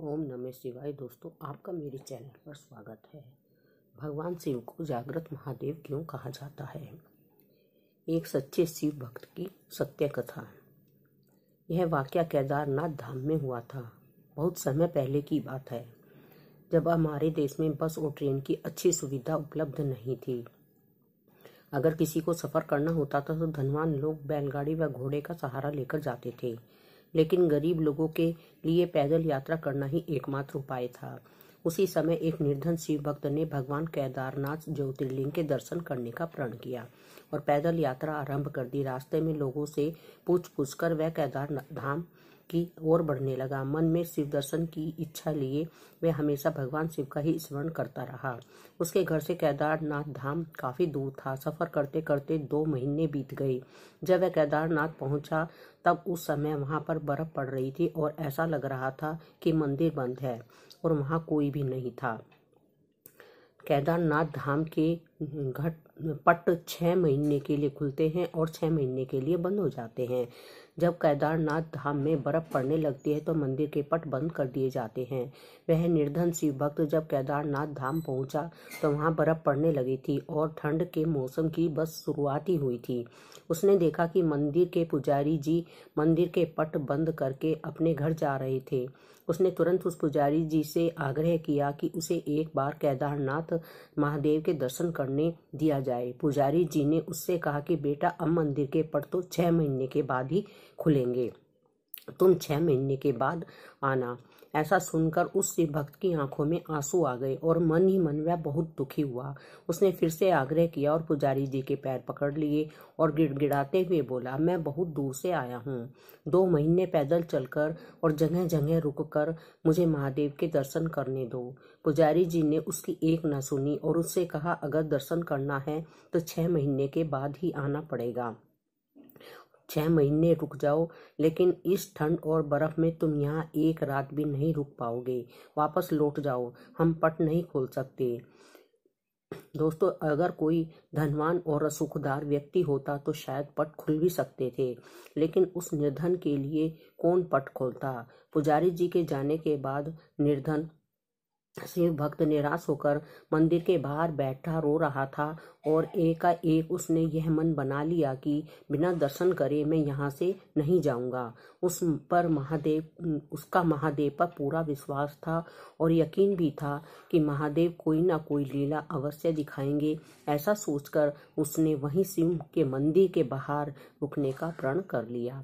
ओम नमः शिवाय दोस्तों आपका मेरे चैनल पर स्वागत है भगवान शिव को जागृत महादेव क्यों कहा जाता है एक सच्चे शिव भक्त की सत्य कथा यह वाक्य केदारनाथ धाम में हुआ था बहुत समय पहले की बात है जब हमारे देश में बस और ट्रेन की अच्छी सुविधा उपलब्ध नहीं थी अगर किसी को सफ़र करना होता था तो धनवान लोग बैलगाड़ी व घोड़े का सहारा लेकर जाते थे लेकिन गरीब लोगों के लिए पैदल यात्रा करना ही एकमात्र उपाय था उसी समय एक निर्धन शिव भक्त ने भगवान केदारनाथ ज्योतिर्लिंग के दर्शन करने का प्रण किया और पैदल यात्रा आरंभ कर दी रास्ते में लोगों से पूछ पूछ कर वह केदार धाम की ओर बढ़ने लगा मन में शिव दर्शन की इच्छा लिए वह हमेशा भगवान शिव का ही स्मरण करता रहा उसके घर से केदारनाथ धाम काफी दूर था सफर करते करते दो महीने बीत गए जब वह केदारनाथ पहुंचा तब उस समय वहां पर बर्फ पड़ रही थी और ऐसा लग रहा था कि मंदिर बंद है और वहां कोई भी नहीं था केदारनाथ धाम के घट पट छः महीने के लिए खुलते हैं और छः महीने के लिए बंद हो जाते हैं जब केदारनाथ धाम में बर्फ पड़ने लगती है तो मंदिर के पट बंद कर दिए जाते हैं वह निर्धन शिव भक्त जब केदारनाथ धाम पहुंचा तो वहां बर्फ पड़ने लगी थी और ठंड के मौसम की बस शुरुआत ही हुई थी उसने देखा कि मंदिर के पुजारी जी मंदिर के पट बंद करके अपने घर जा रहे थे उसने तुरंत उस पुजारी जी से आग्रह किया कि उसे एक बार केदारनाथ महादेव के दर्शन करने दिया जाए पुजारी जी ने उससे कहा कि बेटा अब मंदिर के पट तो छः महीने के बाद ही खुलेंगे तुम छह महीने के बाद आना ऐसा सुनकर उससे भक्त की आंखों में आंसू आ गए और मन ही मन वह बहुत दुखी हुआ उसने फिर से आग्रह किया और पुजारी जी के पैर पकड़ लिए और गिड़गिड़ाते हुए बोला मैं बहुत दूर से आया हूँ दो महीने पैदल चलकर और जगह जगह रुककर मुझे महादेव के दर्शन करने दो पुजारी जी ने उसकी एक न सुनी और उससे कहा अगर दर्शन करना है तो छह महीने के बाद ही आना पड़ेगा छः महीने रुक जाओ लेकिन इस ठंड और बर्फ़ में तुम यहाँ एक रात भी नहीं रुक पाओगे वापस लौट जाओ हम पट नहीं खोल सकते दोस्तों अगर कोई धनवान और सुखदार व्यक्ति होता तो शायद पट खुल भी सकते थे लेकिन उस निर्धन के लिए कौन पट खोलता पुजारी जी के जाने के बाद निर्धन शिव भक्त निराश होकर मंदिर के बाहर बैठा रो रहा था और एकाएक उसने यह मन बना लिया कि बिना दर्शन करे मैं यहाँ से नहीं जाऊँगा उस पर महादेव उसका महादेव पर पूरा विश्वास था और यकीन भी था कि महादेव कोई ना कोई लीला अवश्य दिखाएंगे ऐसा सोचकर उसने वहीं शिव के मंदिर के बाहर रुकने का प्रण कर लिया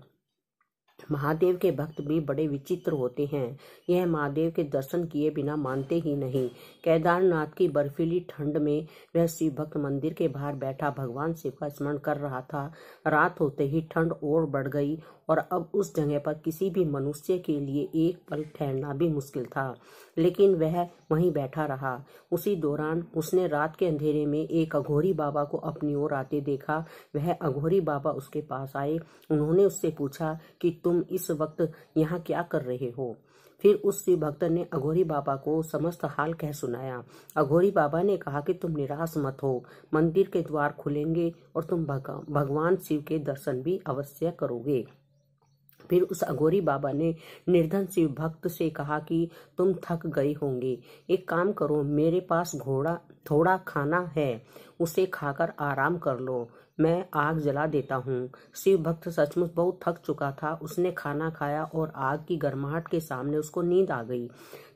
महादेव के भक्त भी बड़े विचित्र होते हैं यह महादेव के दर्शन किए बिना मानते ही नहीं केदारनाथ की बर्फीली ठंड में वह शिव भक्त मंदिर के बाहर बैठा भगवान शिव का स्मरण कर रहा था रात होते ही ठंड और बढ़ गई और अब उस जगह पर किसी भी मनुष्य के लिए एक पल ठहरना भी मुश्किल था लेकिन वह वहीं बैठा रहा उसी दौरान उसने रात के अंधेरे में एक अघोरी बाबा को अपनी ओर आते देखा वह अघोरी बाबा उसके पास आए उन्होंने उससे पूछा कि तुम तुम इस वक्त यहाँ क्या कर रहे हो फिर उस शिव भक्त ने अघोरी बाबा को समस्त हाल कह सुनाया अघोरी बाबा ने कहा कि तुम निराश मत हो मंदिर के द्वार खुलेंगे और तुम भगवान शिव के दर्शन भी अवश्य करोगे फिर उस अघोरी बाबा ने निर्धन शिव भक्त से कहा कि तुम थक गए होंगे एक काम करो मेरे पास घोड़ा थोड़ा खाना है उसे खाकर आराम कर लो मैं आग जला देता हूँ शिव भक्त सचमुच बहुत थक चुका था उसने खाना खाया और आग की गर्माहट के सामने उसको नींद आ गई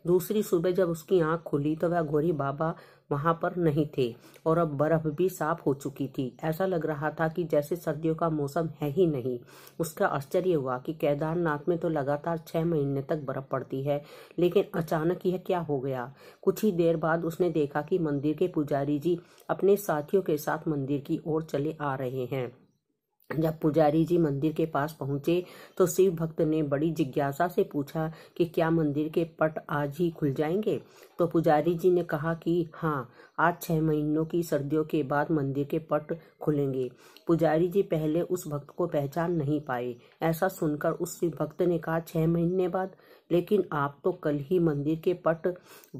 दूसरी सुबह जब उसकी आंख खुली तो वह गोरी बाबा वहां पर नहीं थे और अब बर्फ भी साफ हो चुकी थी ऐसा लग रहा था कि जैसे सर्दियों का मौसम है ही नहीं उसका आश्चर्य हुआ कि केदारनाथ में तो लगातार छह महीने तक बर्फ पड़ती है लेकिन अचानक यह क्या हो गया कुछ ही देर बाद उसने देखा कि मंदिर के पुजारी जी अपने साथियों के साथ मंदिर की ओर चले आ रहे हैं जब पुजारी जी मंदिर के पास पहुंचे तो शिव भक्त ने बड़ी जिज्ञासा से पूछा कि क्या मंदिर के पट आज ही खुल जाएंगे तो पुजारी जी ने कहा कि हाँ आज छह महीनों की सर्दियों के बाद मंदिर के पट खुलेंगे पुजारी जी पहले उस भक्त को पहचान नहीं पाए ऐसा सुनकर उस शिव भक्त ने कहा छह महीने बाद लेकिन आप तो कल ही मंदिर के पट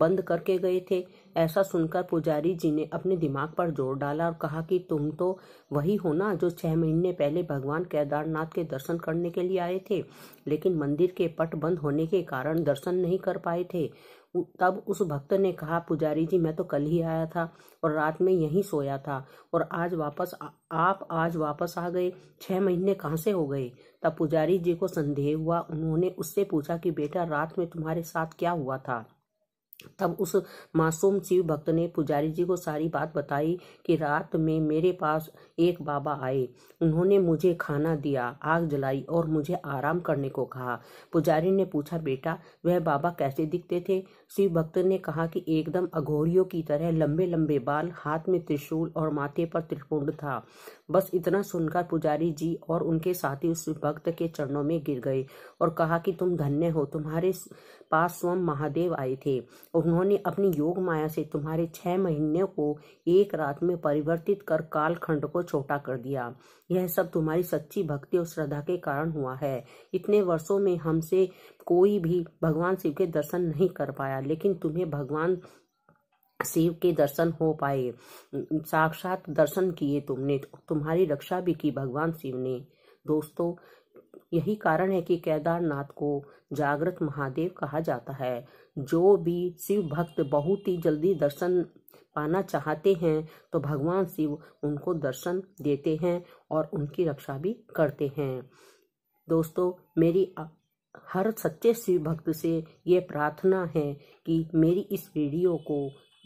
बंद करके गए थे ऐसा सुनकर पुजारी जी ने अपने दिमाग पर जोर डाला और कहा कि तुम तो वही हो ना जो छह महीने पहले भगवान केदारनाथ के दर्शन करने के लिए आए थे लेकिन मंदिर के पट बंद होने के कारण दर्शन नहीं कर पाए थे तब उस भक्त ने कहा पुजारी जी मैं तो कल ही आया था और रात में यहीं सोया था और आज वापस आ, आप आज वापस आ गए छः महीने कहाँ से हो गए तब पुजारी जी को संदेह हुआ उन्होंने उससे पूछा कि बेटा रात में तुम्हारे साथ क्या हुआ था तब उस मासूम शिव भक्त ने पुजारी जी को सारी बात बताई कि रात में मेरे पास एक बाबा आए उन्होंने मुझे खाना दिया आग जलाई और मुझे आराम करने को कहा पुजारी ने पूछा बेटा वह बाबा कैसे दिखते थे शिव भक्त ने कहा कि एकदम अघोरियों की तरह लंबे लंबे बाल हाथ में त्रिशूल और माथे पर त्रिपुंड था बस इतना सुनकर पुजारी जी और उनके साथी उस भक्त के चरणों में गिर गए और कहा कि तुम धन्य हो तुम्हारे पास स्वयं महादेव आए थे उन्होंने अपनी योग माया से तुम्हारे छह महीने को एक रात में परिवर्तित कर कालखंड को छोटा कर दिया यह सब तुम्हारी सच्ची भक्ति और श्रद्धा के कारण हुआ है इतने वर्षों में हमसे कोई भी भगवान शिव के दर्शन नहीं कर पाया लेकिन तुम्हें भगवान शिव के दर्शन हो पाए साक्षात दर्शन किए तुमने तुम्हारी रक्षा भी की भगवान शिव ने दोस्तों यही कारण है कि केदारनाथ को जागृत महादेव कहा जाता है जो भी शिव भक्त बहुत ही जल्दी दर्शन पाना चाहते हैं तो भगवान शिव उनको दर्शन देते हैं और उनकी रक्षा भी करते हैं दोस्तों मेरी हर सच्चे शिव भक्त से ये प्रार्थना है कि मेरी इस वीडियो को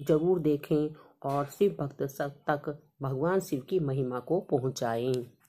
जरूर देखें और शिव भक्त तक भगवान शिव की महिमा को पहुंचाएं